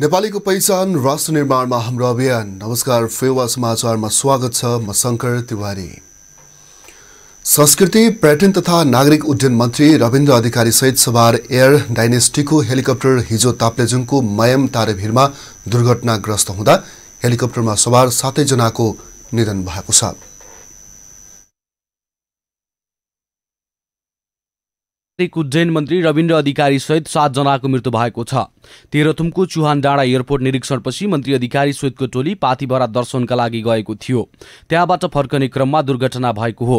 नेपालीको पहिचान राष्ट्र निर्माणमा हाम्रो अभियान नमस्कार फेवा समाचारमा स्वागत छ म शङ्कर तिवारी संस्कृति पर्यटन तथा नागरिक उड्डयन मन्त्री रविन्द्र अधिकारी सहित सवार एयर डाइनेस्टीको हेलिकप्टर हिजो ताप्लेजुङको मयम तारेभिरमा दुर्घटनाग्रस्त हुँदा हेलिकप्टरमा सवार सातैजनाको निधन भएको छ उड्डयन मन्त्री रविन्द्र अधिकारी सहित सातजनाको मृत्यु भएको छ तेह्रथुमको चुहान डाँडा एयरपोर्ट निरीक्षणपछि मन्त्री अधिकारी सहितको टोली पाथिभरा दर्शनका लागि गएको थियो त्यहाँबाट फर्कने क्रममा दुर्घटना भएको हो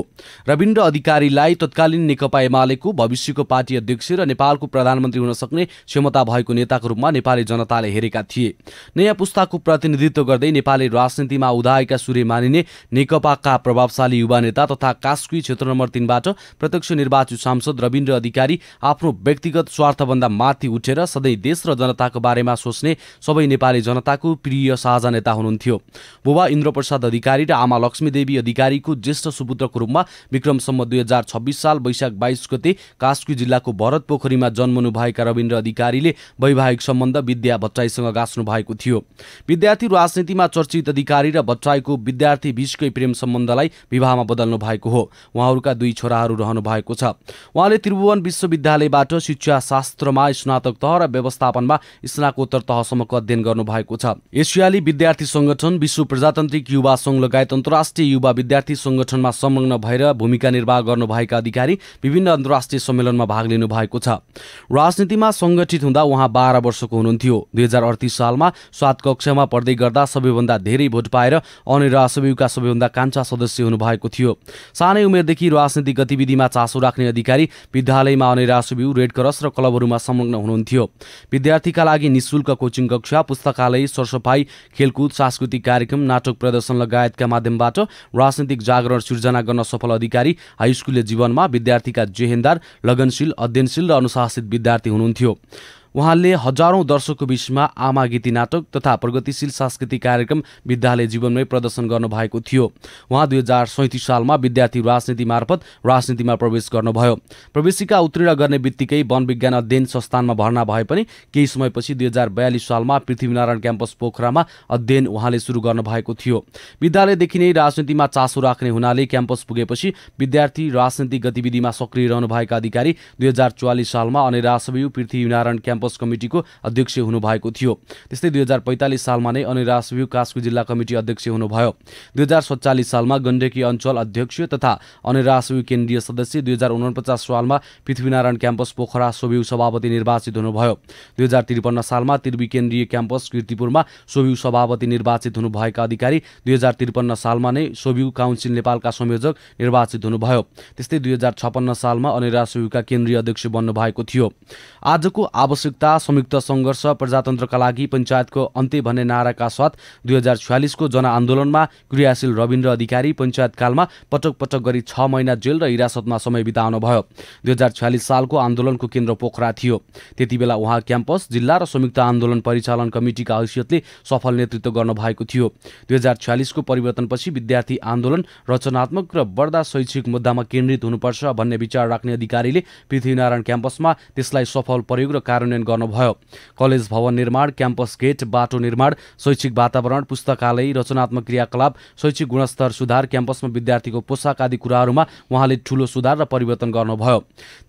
रविन्द्र अधिकारीलाई तत्कालीन नेकपा एमालेको भविष्यको पार्टी अध्यक्ष र नेपालको प्रधानमन्त्री हुन सक्ने क्षमता भएको नेताको रूपमा नेपाली जनताले हेरेका थिए नयाँ पुस्ताको प्रतिनिधित्व गर्दै नेपाली राजनीतिमा उदाएका सूर्य मानिने नेकपाका प्रभावशाली युवा नेता तथा कास्की क्षेत्र नम्बर तिनबाट प्रत्यक्ष निर्वाचित सांसद रविन्द्र अधिकारी आफ्नो व्यक्तिगत स्वार्थभन्दा माथि उठेर सधैँ देश र जनताको बारेमा सोच्ने सबै नेपाली जनताको प्रिय साझा नेता हुनुहुन्थ्यो बुबा इन्द्रप्रसाद अधिकारी र आमा लक्ष्मीदेवी अधिकारीको ज्येष्ठ सुपुत्रको रूपमा विक्रमसम्म दुई हजार छब्बिस साल वैशाख बाइस गते कास्की जिल्लाको भरत पोखरीमा जन्मनुभएका रविन्द्र अधिकारीले वैवाहिक सम्बन्ध विद्या भट्टराईसँग गाँच्नु भएको थियो विद्यार्थी राजनीतिमा चर्चित अधिकारी र भट्टराईको विद्यार्थी बीचकै प्रेम सम्बन्धलाई विवाहमा बदल्नु भएको हो उहाँहरूका दुई छोराहरू रहनु भएको छ उहाँले त्रिभुवन त्रिभुवन विश्वविद्यालयबाट शास्त्रमा स्नातक तह र व्यवस्थापनमा स्नाकोत्तर तहसम्मको अध्ययन गर्नुभएको छ एसियाली विद्यार्थी सङ्गठन विश्व प्रजातान्त्रिक युवा संघ लगायत अन्तर्राष्ट्रिय युवा विद्यार्थी सङ्गठनमा संलग्न भएर भूमिका निर्वाह गर्नुभएका अधिकारी विभिन्न अन्तर्राष्ट्रिय सम्मेलनमा भाग लिनु भएको छ राजनीतिमा संगठित हुँदा उहाँ बाह्र वर्षको हुनुहुन्थ्यो दुई हजार अडतिस सालमा स्वाद कक्षामा पढ्दै गर्दा सबैभन्दा धेरै भोट पाएर अनि रासबियुका सबैभन्दा कान्छा सदस्य हुनुभएको थियो सानै उमेरदेखि राजनीतिक गतिविधिमा चासो राख्ने अधिकारी विद्यालय विद्यालयमा अनेरासुबिउ रेड क्रस र क्लबहरूमा संलग्न हुनुहुन्थ्यो विद्यार्थीका लागि निशुल्क कोचिङ कक्षा पुस्तकालय सरसफाई खेलकुद सांस्कृतिक कार्यक्रम नाटक प्रदर्शन लगायतका माध्यमबाट राजनैतिक जागरण सिर्जना गर्न सफल अधिकारी हाई स्कुलले जीवनमा विद्यार्थीका जेहेन्दार लगनशील अध्ययनशील र अनुशासित विद्यार्थी हुनुहुन्थ्यो उहाँले हजारौँ दर्शकको बिचमा आमा गीति नाटक तथा प्रगतिशील सांस्कृतिक कार्यक्रम विद्यालय जीवनमै प्रदर्शन गर्नुभएको थियो उहाँ दुई हजार सैँतिस सालमा विद्यार्थी राजनीति मार्फत राजनीतिमा प्रवेश गर्नुभयो प्रवेशिका उत्तीर्ण गर्ने बित्तिकै वन विज्ञान अध्ययन संस्थानमा भर्ना भए पनि केही समयपछि दुई हजार बयालिस सालमा पृथ्वीनारायण क्याम्पस पोखरामा अध्ययन उहाँले सुरु गर्नुभएको थियो विद्यालयदेखि नै राजनीतिमा चासो राख्ने हुनाले क्याम्पस पुगेपछि विद्यार्थी राजनीतिक गतिविधिमा सक्रिय रहनुभएका अधिकारी दुई हजार चौवालिस सालमा अनि रासबयु पृथ्वीनारायण क्याम्पस क्याम्पस कमिटीको अध्यक्ष हुनुभएको थियो त्यस्तै दुई हजार पैँतालिस सालमा नै अनिरासबिउ कास्की जिल्ला कमिटी अध्यक्ष हुनुभयो दुई हजार सत्तालिस सालमा गण्डकी अञ्चल अध्यक्ष तथा अनिरासबिउ केन्द्रीय सदस्य दुई हजार उनपचास सालमा पृथ्वीनारायण क्याम्पस पोखरा सोबिउ सभापति निर्वाचित हुनुभयो दुई हजार त्रिपन्न सालमा त्रिवी केन्द्रीय क्याम्पस किर्तिपुरमा सोबिउ सभापति निर्वाचित हुनुभएका अधिकारी दुई हजार त्रिपन्न सालमा नै सोबिउ काउन्सिल नेपालका संयोजक निर्वाचित हुनुभयो त्यस्तै दुई हजार छप्पन्न सालमा अनिरासबिउका केन्द्रीय अध्यक्ष बन्नुभएको थियो आजको आवश्यक एकजुटता संयुक्त सङ्घर्ष प्रजातन्त्रका लागि पञ्चायतको अन्त्य भन्ने नाराका साथ दुई हजार छ्यालिसको जनआन्दोलनमा क्रियाशील रविन्द्र अधिकारी पञ्चायतकालमा पटक पटक गरी छ महिना जेल र हिरासतमा समय बिताउनु भयो दुई हजार छ्यालिस सालको आन्दोलनको केन्द्र पोखरा थियो त्यति बेला उहाँ क्याम्पस जिल्ला र संयुक्त आन्दोलन परिचालन कमिटिका हैसियतले सफल नेतृत्व गर्नुभएको थियो दुई हजार छ्यालिसको परिवर्तनपछि विद्यार्थी आन्दोलन रचनात्मक र बढ्दा शैक्षिक मुद्दामा केन्द्रित हुनुपर्छ भन्ने विचार राख्ने अधिकारीले पृथ्वीनारायण क्याम्पसमा त्यसलाई सफल प्रयोग र कार्यान्वयन गर्नुभयो कलेज भवन निर्माण क्याम्पस गेट बाटो निर्माण शैक्षिक वातावरण पुस्तकालय रचनात्मक क्रियाकलाप शैक्षिक गुणस्तर सुधार क्याम्पसमा विद्यार्थीको पोसाक आदि कुराहरूमा उहाँले ठूलो सुधार र परिवर्तन गर्नुभयो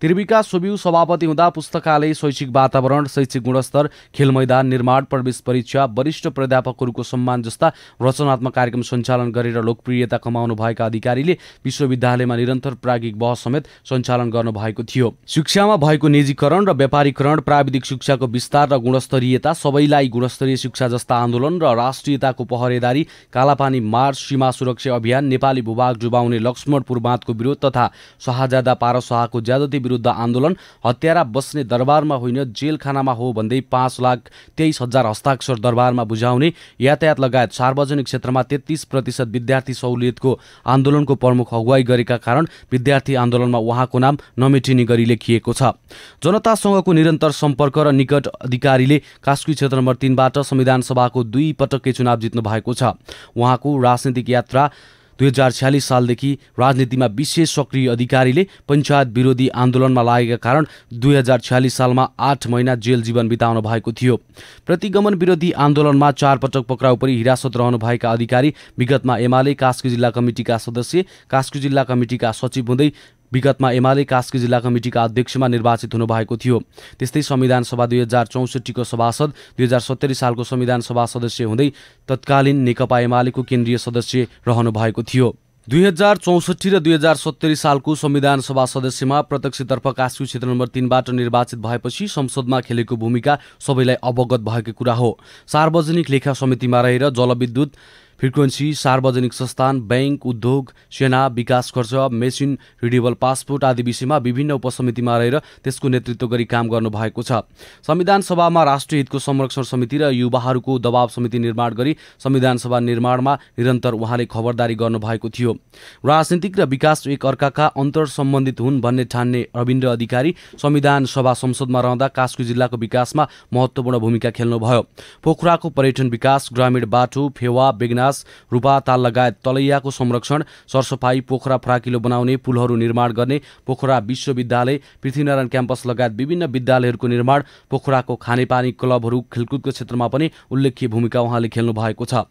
त्रिविका सोबिउ सभापति हुँदा पुस्तकालय शैक्षिक वातावरण शैक्षिक गुणस्तर खेल मैदान निर्माण प्रवेश परीक्षा वरिष्ठ प्राध्यापकहरूको सम्मान जस्ता रचनात्मक कार्यक्रम सञ्चालन गरेर लोकप्रियता कमाउनु भएका अधिकारीले विश्वविद्यालयमा निरन्तर प्रागिक बहस समेत सञ्चालन गर्नुभएको थियो शिक्षामा भएको निजीकरण र व्यापारीकरण प्राविधिक राजनीतिक शिक्षाको विस्तार र गुणस्तरीयता सबैलाई गुणस्तरीय शिक्षा जस्ता आन्दोलन र राष्ट्रियताको पहरेदारी कालापानी मार्च सीमा सुरक्षा अभियान नेपाली भूभाग डुबाउने लक्ष्मणपुर बाँधको विरोध तथा शाहजादा पारशाहको ज्यादती विरुद्ध आन्दोलन हत्यारा बस्ने दरबारमा होइन जेलखानामा हो भन्दै पाँच लाख तेइस हजार हस्ताक्षर दरबारमा बुझाउने यातायात लगायत सार्वजनिक क्षेत्रमा तेत्तिस प्रतिशत विद्यार्थी सहुलियतको आन्दोलनको प्रमुख अगुवाई गरेका कारण विद्यार्थी आन्दोलनमा उहाँको नाम नमेटिने गरी लेखिएको छ जनतासँगको निरन्तर सम्पर्क सम्पर्क र निकट अधिकारीले कास्की क्षेत्र नम्बर तिनबाट संविधान सभाको दुई पटकै चुनाव जित्नु भएको छ उहाँको राजनैतिक यात्रा दुई हजार छ्यालिस सालदेखि राजनीतिमा विशेष सक्रिय अधिकारीले पञ्चायत विरोधी आन्दोलनमा लागेका कारण दुई हजार छ्यालिस सालमा आठ महिना जेल जीवन बिताउनु भएको थियो प्रतिगमन विरोधी आन्दोलनमा चार पटक पक्राउ परि हिरासत रहनुभएका अधिकारी विगतमा एमाले कास्की जिल्ला कमिटिका सदस्य कास्की जिल्ला कमिटिका सचिव हुँदै विगतमा एमाले कास्की जिल्ला कमिटिका अध्यक्षमा निर्वाचित हुनुभएको थियो त्यस्तै संविधान सभा दुई हजार चौसठीको सभासद दुई हजार सत्तरी सालको संविधान सभा सदस्य हुँदै तत्कालीन नेकपा एमालेको केन्द्रीय सदस्य रहनु भएको थियो दुई हजार चौसठी र दुई हजार सत्तरी सालको संविधान सभा सदस्यमा प्रत्यक्षतर्फ कास्की क्षेत्र नम्बर तिनबाट निर्वाचित भएपछि संसदमा खेलेको भूमिका सबैलाई अवगत भएको कुरा हो सार्वजनिक लेखा समितिमा रहेर जलविद्युत फ्रिक्वेन्सी सार्वजनिक संस्थान बैंक उद्योग सेना विकास खर्च मेसिन रिडिबल पासपोर्ट आदि विषयमा विभिन्न उपसमितिमा रहेर त्यसको नेतृत्व गरी काम गर्नुभएको छ संविधान सभामा राष्ट्रिय हितको संरक्षण समिति र युवाहरूको दबाव समिति निर्माण गरी संविधान सभा निर्माणमा निरन्तर उहाँले खबरदारी गर्नुभएको थियो राजनीतिक र विकास एक अर्काका अन्तर सम्बन्धित हुन् भन्ने ठान्ने रविन्द्र अधिकारी संविधान सभा संसदमा रहँदा कास्की जिल्लाको विकासमा महत्त्वपूर्ण भूमिका खेल्नुभयो पोखराको पर्यटन विकास ग्रामीण बाटो फेवा बेगना विकास ताल लगायत तलैयाको संरक्षण सरसफाई पोखरा फराकिलो बनाउने पुलहरू निर्माण गर्ने पोखरा विश्वविद्यालय पृथ्वीनारायण क्याम्पस लगायत विभिन्न विद्यालयहरूको निर्माण पोखराको खानेपानी क्लबहरू खेलकुदको क्षेत्रमा पनि उल्लेखीय भूमिका उहाँले खेल्नु भएको छ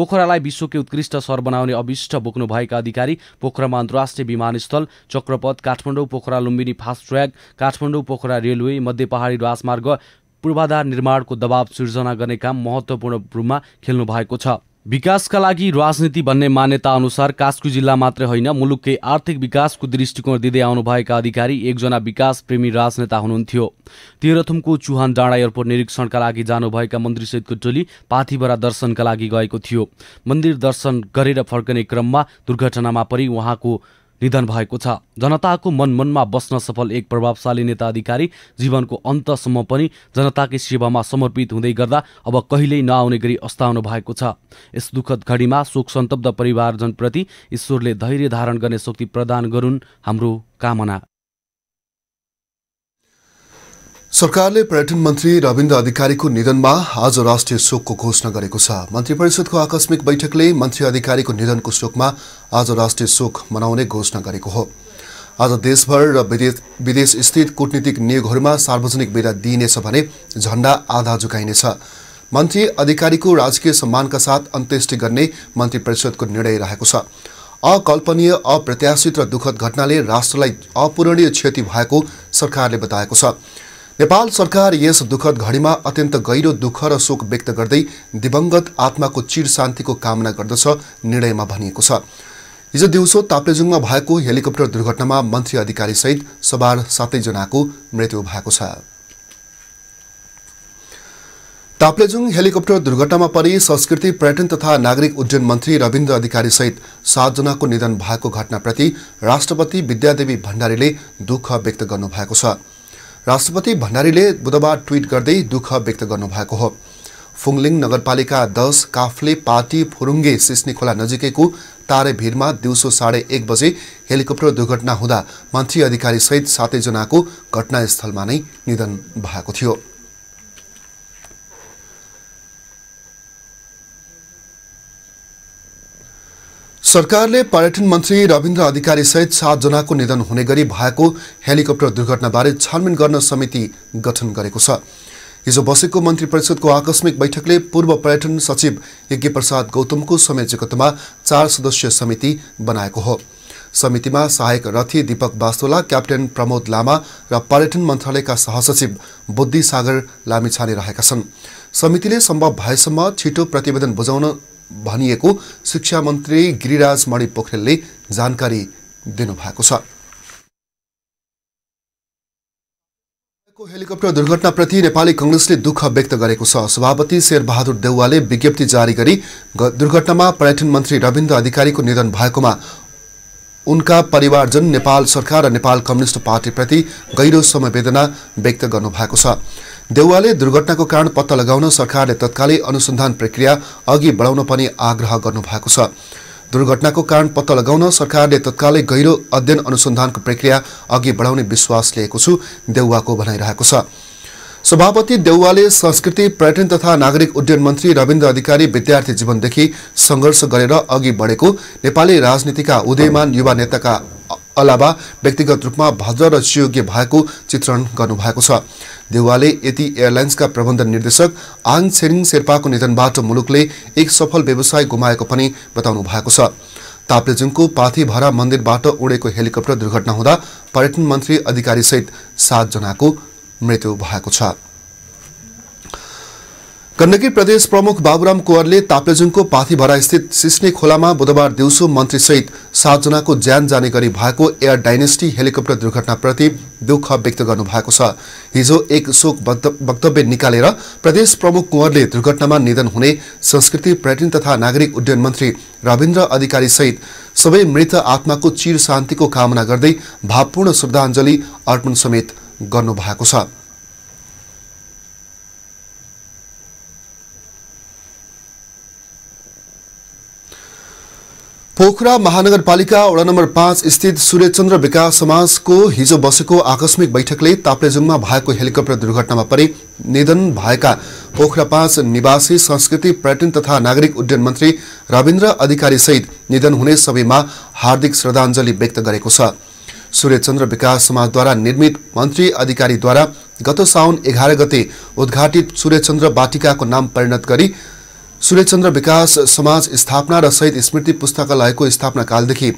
पोखरालाई विश्वकै उत्कृष्ट सहर बनाउने अभिष्ट बोक्नुभएका अधिकारी पोखरामा अन्तर्राष्ट्रिय विमानस्थल चक्रपथ Kathmandu Pokhara Lumbini fast track Kathmandu Pokhara railway मध्य पहाडी राजमार्ग पूर्वाधार निर्माणको दबाव सिर्जना गर्ने काम महत्त्वपूर्ण रूपमा खेल्नु भएको छ विकासका लागि राजनीति भन्ने मान्यता अनुसार कास्कु जिल्ला मात्रै होइन मुलुककै आर्थिक विकासको दृष्टिकोण दिँदै आउनुभएका अधिकारी एकजना विकास प्रेमी राजनेता हुनुहुन्थ्यो तेह्रथुमको चुहान डाँडा एयरपोर्ट निरीक्षणका लागि जानुभएका मन्त्री टोली पाथिभरा दर्शनका लागि गएको थियो मन्दिर दर्शन गरेर फर्कने क्रममा दुर्घटनामा परि उहाँको निधन भएको छ जनताको मन बस्न सफल एक प्रभावशाली नेता अधिकारी जीवनको अन्तसम्म पनि जनताकै सेवामा समर्पित हुँदै गर्दा अब कहिल्यै नआउने गरी अस्ताउनु भएको छ यस दुःखद घडीमा शोक सन्तब्ध परिवारजनप्रति ईश्वरले धैर्य धारण गर्ने शक्ति प्रदान गरून् हाम्रो कामना सरकारले पर्यटन मन्त्री रविन्द्र अधिकारीको निधनमा आज राष्ट्रिय शोकको घोषणा गरेको छ मन्त्री परिषदको आकस्मिक बैठकले मन्त्री अधिकारीको निधनको शोकमा आज राष्ट्रिय शोक मनाउने घोषणा गरेको हो आज देशभर र विदेश स्थित कूटनीतिक नियोगहरूमा सार्वजनिक विदा दिइनेछ भने झण्डा आधा झुकाइनेछ मन्त्री अधिकारीको राजकीय सम्मानका साथ अन्त्येष्टि गर्ने मन्त्री परिषदको निर्णय रहेको छ अकल्पनीय अप्रत्याशित र दुःखद घटनाले राष्ट्रलाई अपूरणीय क्षति भएको सरकारले बताएको छ नेपाल सरकार यस दुःखद घडीमा अत्यन्त गहिरो दुःख र शोक व्यक्त गर्दै दिवंगत आत्माको चिर शान्तिको कामना गर्दछ निर्णयमा भनिएको छ हिजो दिउँसो ताप्लेजुङमा भएको हेलिकप्टर दुर्घटनामा मन्त्री अधिकारीसहित सवार सातैजनाको मृत्यु भएको छ ताप्लेजुङ हेलिकप्टर दुर्घटनामा परि संस्कृति पर्यटन तथा नागरिक उड्डयन मन्त्री रविन्द्र अधिकारीसहित सातजनाको निधन भएको घटनाप्रति राष्ट्रपति विद्यादेवी भण्डारीले दुःख व्यक्त गर्नुभएको छ राष्ट्रपति भण्डारीले बुधबार ट्वीट गर्दै दुःख व्यक्त गर्नुभएको हो फुङलिङ नगरपालिका दस काफ्ले पाटी फुरुङ्गे खोला नजिकैको तारे भिरमा दिउँसो साढे एक बजे हेलिकप्टर दुर्घटना हुँदा मन्त्री अधिकारीसहित सातैजनाको घटनास्थलमा नै निधन भएको थियो सरकारले पर्यटन मन्त्री रविन्द्र अधिकारी सहित सातजनाको निधन हुने गरी भएको हेलिकप्टर दुर्घटनाबारे छानबिन गर्न समिति गठन गरेको छ हिजो बसेको मन्त्री परिषदको आकस्मिक बैठकले पूर्व पर्यटन सचिव यज्ञ प्रसाद गौतमको संयोजकत्वमा चार सदस्यीय समिति बनाएको हो समितिमा सहायक रथी दीपक बास्तोला क्याप्टेन प्रमोद लामा र पर्यटन मन्त्रालयका सहसचिव बुद्धि सागर लामिछाने रहेका छन् समितिले सम्भव भएसम्म छिटो प्रतिवेदन बुझाउन भनिएको शिक्षा मन्त्री गिरिराज मणि पोखरेलले जानकारी दिनुभएको छ हेलिकप्टर दुर्घटनाप्रति नेपाली कङ्ग्रेसले दुःख व्यक्त गरेको छ सभापति शेरबहादुर देउवाले विज्ञप्ति जारी गरी दुर्घटनामा पर्यटन मन्त्री रविन्द्र अधिकारीको निधन भएकोमा उनका परिवारजन नेपाल सरकार र नेपाल कम्युनिष्ट पार्टीप्रति गहिरो समवेदना व्यक्त गर्नुभएको छ देउवाले दुर्घटनाको कारण पत्ता लगाउन सरकारले तत्कालै अनुसन्धान प्रक्रिया अघि बढाउन पनि आग्रह गर्नु भएको छ दुर्घटनाको कारण पत्ता लगाउन सरकारले तत्कालै गहिरो अध्ययन अनुसन्धानको प्रक्रिया अघि बढाउने विश्वास लिएको छु देउवाको भनाइरहेको छ सभापति देउवाले संस्कृति पर्यटन तथा नागरिक उड्डयन मन्त्री रविन्द्र अधिकारी विद्यार्थी जीवनदेखि संघर्ष गरेर अघि बढेको नेपाली राजनीतिका उदयमान युवा नेताका अलावा व्यक्तिगत रूपमा भद्र र सुयोग्य भएको चित्रण गर्नुभएको छ देउवाले यति एयरलाइन्सका प्रबन्धन निर्देशक आङ छेरिङ शेर्पाको निधनबाट मुलुकले एक सफल व्यवसाय गुमाएको पनि बताउनु भएको छ ताप्लेजुङको पाथीभरा मन्दिरबाट उडेको हेलिकप्टर दुर्घटना हुँदा पर्यटन मन्त्री अधिकारीसहित सातजनाको मृत्यु भएको छ गण्डकी प्रदेश प्रमुख बाबुराम कुवरले ताप्लेजुङको पाथीभरास्थित सिस्ने खोलामा बुधबार दिउँसो मन्त्रीसहित सातजनाको ज्यान जाने गरी भएको एयर डाइनेस्टी हेलिकप्टर दुर्घटनाप्रति दुःख व्यक्त गर्नु भएको छ हिजो एक शोक वक्तव्य निकालेर प्रदेश प्रमुख कुँवरले दुर्घटनामा निधन हुने संस्कृति पर्यटन तथा नागरिक उड्डयन मन्त्री रविन्द्र अधिकारीसहित सबै मृत आत्माको चिर शान्तिको कामना गर्दै भावपूर्ण श्रद्धाञ्जली अर्पण समेत गर्नुभएको छ पोखरा महानगरपालिका वडा नम्बर पाँच स्थित सूर्यचन्द्र विकास समाजको हिजो बसेको आकस्मिक बैठकले ताप्लेजुङमा भएको हेलिकप्टर दुर्घटनामा परि निधन भएका पोखरा पाँच निवासी संस्कृति पर्यटन तथा नागरिक उड्डयन मन्त्री रविन्द्र अधिकारीसहित निधन हुने सबैमा हार्दिक श्रद्धाञ्जली व्यक्त गरेको छ सूर्यचन्द्र विकास समाजद्वारा निर्मित मन्त्री अधिकारीद्वारा गत साउन एघार गते उद्घाटित सूर्यचन्द्र वाटिकाको नाम परिणत गरी सूर्यचन्द्र विकास समाज स्थापना र शहीद स्मृति पुस्तकालयको स्थापनाकालदेखि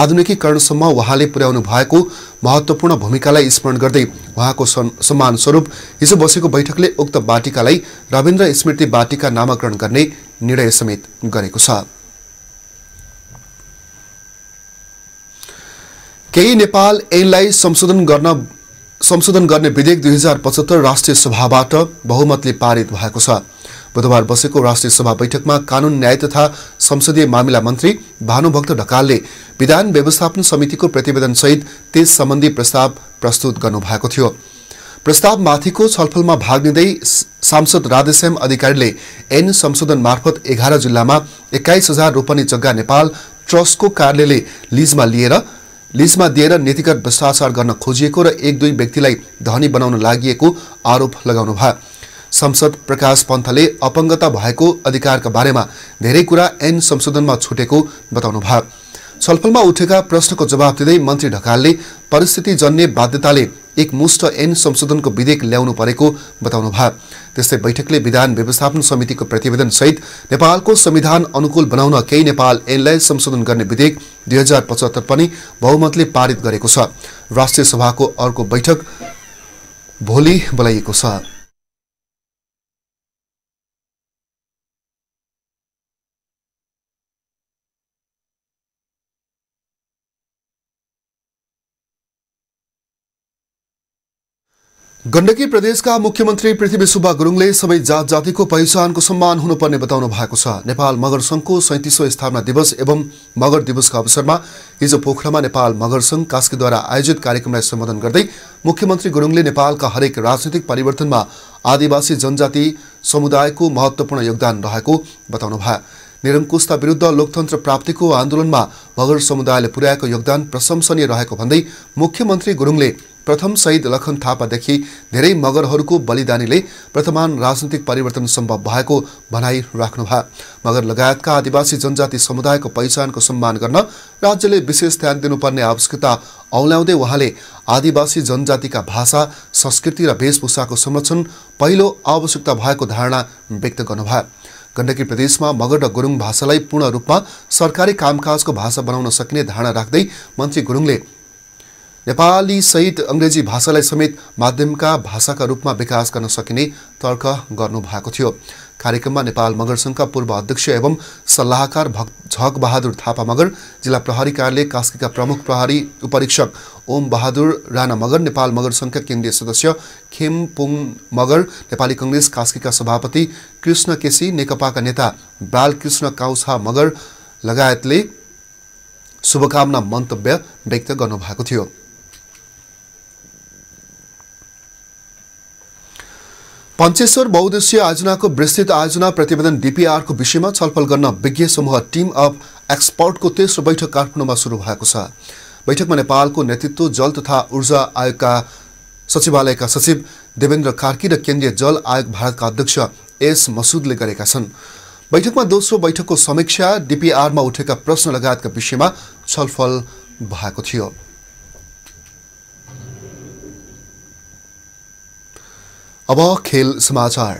आधुनिकीकरणसम्म उहाँले पुर्याउनु भएको महत्त्वपूर्ण भूमिकालाई स्मरण गर्दै उहाँको सम्मान स्वरूप हिजो बसेको बैठकले उक्त वाटिकालाई रविन्द्र स्मृति वाटिका नामाकरण गर्ने निर्णय समेत गरेको छ केही नेपाल ऐनलाई संशोधन गर्न संशोधन गर्ने विधेयक दुई हजार पचहत्तर राष्ट्रिय सभाबाट बहुमतले पारित भएको छ बुधबार बसेको राष्ट्रिय सभा बैठकमा कानून न्याय तथा संसदीय मामिला मन्त्री भानुभक्त ढकालले विधान व्यवस्थापन समितिको प्रतिवेदनसहित त्यस सम्बन्धी प्रस्ताव प्रस्तुत गर्नुभएको थियो प्रस्तावमाथिको छलफलमा भाग लिँदै सांसद राधेश्याम अधिकारीले एन संशोधन मार्फत एघार जिल्लामा एक्काइस हजार रोपनी जग्गा नेपाल ट्रस्टको कार्यालयले लिजमा लिएर लिजमा दिएर नीतिगत भ्रष्टाचार गर्न खोजिएको र एक दुई व्यक्तिलाई धनी बनाउन लागि आरोप लगाउनु भयो संसद प्रकाश पन्थले अपङ्गता भएको अधिकारका बारेमा धेरै कुरा ऐन संशोधनमा छुटेको बताउनु भयो छलफलमा उठेका प्रश्नको जवाब दिँदै मन्त्री ढकालले परिस्थिति जन्ने बाध्यताले एकमुष्ट ऐन संशोधनको विधेयक ल्याउनु परेको बताउनु भयो त्यस्तै बैठकले विधान व्यवस्थापन समितिको प्रतिवेदन सहित नेपालको संविधान अनुकूल बनाउन केही नेपाल ऐनलाई संशोधन गर्ने विधेयक दुई हजार पचहत्तर पनि बहुमतले पारित गरेको छ राष्ट्रिय सभाको अर्को बैठक भोलि बोलाइएको छ गण्डकी प्रदेशका मुख्यमन्त्री पृथ्वी सुब्बा गुरुङले सबै जात जातिको पहिचानको सम्मान हुनुपर्ने बताउनु भएको छ नेपाल मगर संघको सैतिसौँ स्थापना दिवस एवं मगर दिवसको अवसरमा हिजो पोखरामा नेपाल मगर सङ्घ कास्कीद्वारा आयोजित कार्यक्रमलाई सम्बोधन गर्दै मुख्यमन्त्री गुरुङले नेपालका हरेक राजनैतिक परिवर्तनमा आदिवासी जनजाति समुदायको महत्त्वपूर्ण योगदान रहेको बताउनु भयो निरङ्कुशता विरुद्ध लोकतन्त्र प्राप्तिको आन्दोलनमा मगर समुदायले पुर्याएको योगदान प्रशंसनीय रहेको भन्दै मुख्यमन्त्री गुरुङले प्रथम शहीद लखन थापादेखि धेरै मगरहरूको बलिदानीले वर्तमान राजनीतिक परिवर्तन सम्भव भएको भनाइ राख्नुभयो मगर लगायतका आदिवासी जनजाति समुदायको पहिचानको सम्मान गर्न राज्यले विशेष ध्यान दिनुपर्ने आवश्यकता औल्याउँदै उहाँले आदिवासी जनजातिका भाषा संस्कृति र वेशभूषाको संरक्षण पहिलो आवश्यकता भएको धारणा व्यक्त गर्नुभयो गण्डकी प्रदेशमा मगर र गुरुङ भाषालाई पूर्ण रूपमा सरकारी कामकाजको भाषा बनाउन सकिने धारणा राख्दै मन्त्री गुरुङले नेपाली सहित अङ्ग्रेजी भाषालाई समेत माध्यमका भाषाका रूपमा विकास गर्न सकिने तर्क गर्नुभएको थियो कार्यक्रममा नेपाल मगर सङ्घका पूर्व अध्यक्ष एवं सल्लाहकार भक् बहादुर थापा मगर जिल्ला प्रहरी कार्यालय कास्कीका प्रमुख प्रहरी उपरीक्षक ओम बहादुर राणा मगर नेपाल मगर सङ्घका केन्द्रीय सदस्य खेमपुङ मगर नेपाली कङ्ग्रेस कास्कीका सभापति कृष्ण केसी नेकपाका नेता बालकृष्ण काउछा मगर लगायतले शुभकामना मन्तव्य व्यक्त गर्नुभएको थियो पञ्चेश्वर बहुद्देश्य आयोजनाको विस्तृत आयोजना प्रतिवेदन डिपिआरको विषयमा छलफल गर्न विज्ञ समूह टिम अफ एक्सपर्टको तेस्रो बैठक काठमाडौँमा सुरु भएको छ बैठकमा नेपालको नेतृत्व जल तथा ऊर्जा आयोगका सचिवालयका सचिव देवेन्द्र कार्की र केन्द्रीय जल आयोग भारतका अध्यक्ष एस मसुदले गरेका छन् बैठकमा दोस्रो बैठकको समीक्षा डिपिआरमा उठेका प्रश्न लगायतका विषयमा छलफल भएको थियो अब खेल समाचार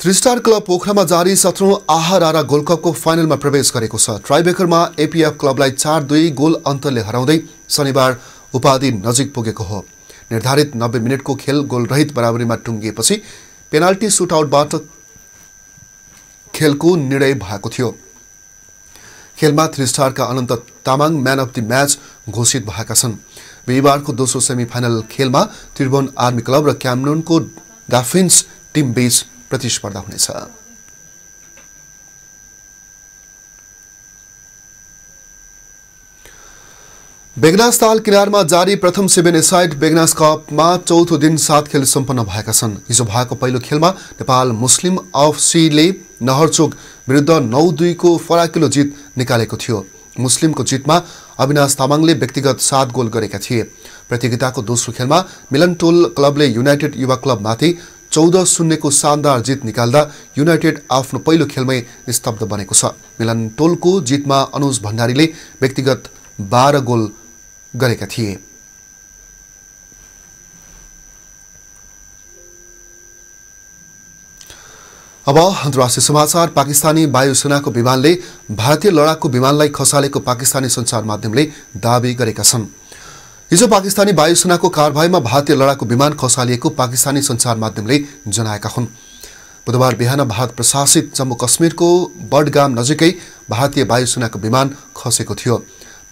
थ्री स्टार क्लब पोखरामा जारी सत्रौँ आहारा गोल्डकपको फाइनलमा प्रवेश गरेको छ ट्राइबेकरमा एपिएफ क्लबलाई चार दुई गोल अन्तरले हराउँदै शनिबार उपाधि नजिक पुगेको हो निर्धारित नब्बे मिनटको खेल गोलरहित बराबरीमा टुङ्गिएपछि पेनाल्टी सुटआउटबाट खेलको निर्णय भएको थियो खेलमा थ्री स्टारका Ananta Tamang man of the match घोषित भएका छन् बिहिबारको दोस्रो सेमी फाइनल खेलमा त्रिभुवन आर्मी क्लब र क्यामरोनको डाफिन्स बीच प्रतिस्पर्धा हुनेछ बेगनास ताल किनारमा जारी प्रथम सेभेन साइड बेगनास कपमा चौथो दिन सात खेल सम्पन्न भएका छन् हिजो भएको पहिलो खेलमा नेपाल मुस्लिम अफसीले नहरचोक विरुद्ध नौ दुईको फराकिलो जित निकालेको थियो मुस्लिमको जितमा अविनाश तामाङले व्यक्तिगत सात गोल गरेका थिए प्रतियोगिताको दोस्रो खेलमा मिलन टोल क्लबले युनाइटेड युवा क्लबमाथि चौध शून्यको शानदार जित निकाल्दा युनाइटेड आफ्नो पहिलो खेलमै स्तब्ध बनेको छ मिलन टोलको जितमा अनुज भण्डारीले व्यक्तिगत बाह्र गोल गरेका थिए अब अन्तर्राष्ट्रिय समाचार पाकिस्तानी वायुसेनाको विमानले भारतीय लडाकु विमानलाई खसालेको पाकिस्तानी सञ्चार माध्यमले दावी गरेका छन् हिजो पाकिस्तानी वायुसेनाको कारवाहीमा भारतीय लडाकु विमान खसालिएको पाकिस्तानी सञ्चार माध्यमले जनाएका हुन् बुधबार बिहान भारत प्रशासित जम्मू कश्मीरको बडगाम नजिकै भारतीय वायुसेनाको विमान खसेको थियो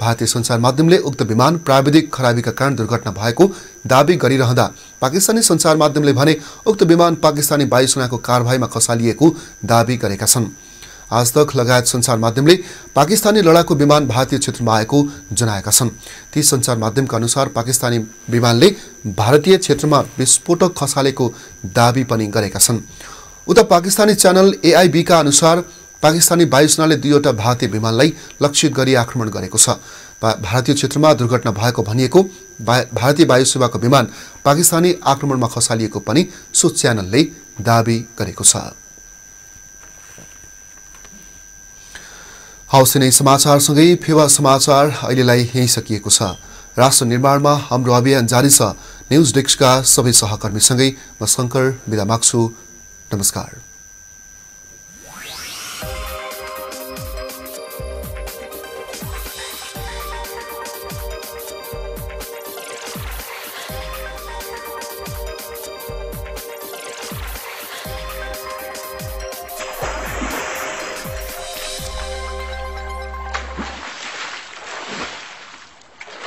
भारतीय सञ्चार माध्यमले उक्त विमान प्राविधिक खराबीका कारण दुर्घटना भएको दावी गरिरहँदा पाकिस्तानी सञ्चार माध्यमले भने उक्त विमान पाकिस्तानी वायुसेनाको कारवाहीमा खसालिएको दावी गरेका छन् आजतक लगायत सञ्चार माध्यमले पाकिस्तानी लडाकु विमान भारतीय क्षेत्रमा आएको जनाएका छन् ती सञ्चार माध्यमका अनुसार पाकिस्तानी विमानले भारतीय क्षेत्रमा विस्फोटक खसालेको दावी पनि गरेका छन् उता पाकिस्तानी च्यानल एआइबीका अनुसार पाकिस्तानी वायुसेनाले दुईवटा भारतीय विमानलाई लक्षित गरी आक्रमण गरेको छ भारतीय क्षेत्रमा दुर्घटना भएको भनिएको भारतीय वायु सेवाको विमान पाकिस्तानी आक्रमणमा खसालिएको पनि सो च्यानलले दावी गरेको छ हौस नै समाचारसँगै फेवा समाचार अहिलेलाई यहीँ सकिएको छ राष्ट्र निर्माणमा हाम्रो अभियान जारी छ न्युज डेस्कका सबै सहकर्मीसँगै म शङ्कर बिदा माग्छु नमस्कार